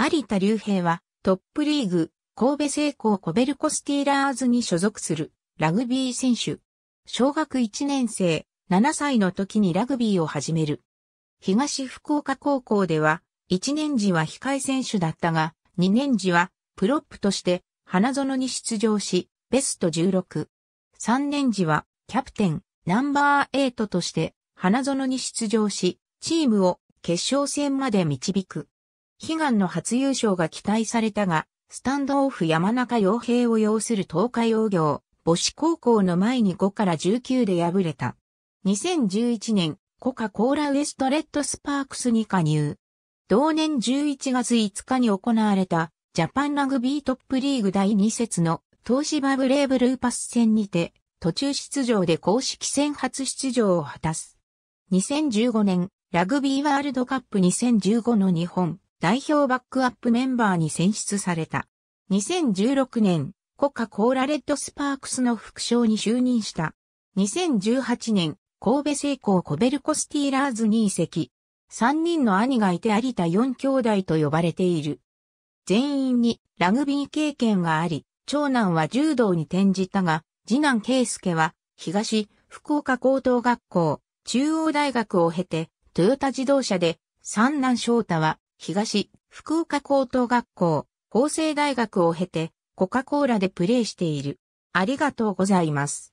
有田隆平はトップリーグ、神戸成功コベルコスティーラーズに所属するラグビー選手。小学1年生、7歳の時にラグビーを始める。東福岡高校では、1年時は控え選手だったが、2年時はプロップとして花園に出場し、ベスト16。3年時はキャプテン、ナンバー8として花園に出場し、チームを決勝戦まで導く。悲願の初優勝が期待されたが、スタンドオフ山中洋平を擁する東海洋業、母子高校の前に5から19で敗れた。2011年、コカ・コーラウエストレッドスパークスに加入。同年11月5日に行われた、ジャパンラグビートップリーグ第2節の東芝ブレイブルーパス戦にて、途中出場で公式戦初出場を果たす。2015年、ラグビーワールドカップ2015の日本代表バックアップメンバーに選出された。2016年、コカ・コーラレッドスパークスの副将に就任した。2018年、神戸製鋼コベルコスティーラーズに移籍。3人の兄がいて有田4兄弟と呼ばれている。全員にラグビー経験があり、長男は柔道に転じたが、次男圭介は東福岡高等学校、中央大学を経て、トヨタ自動車で、三男翔太は東、福岡高等学校、法政大学を経て、コカ・コーラでプレーしている。ありがとうございます。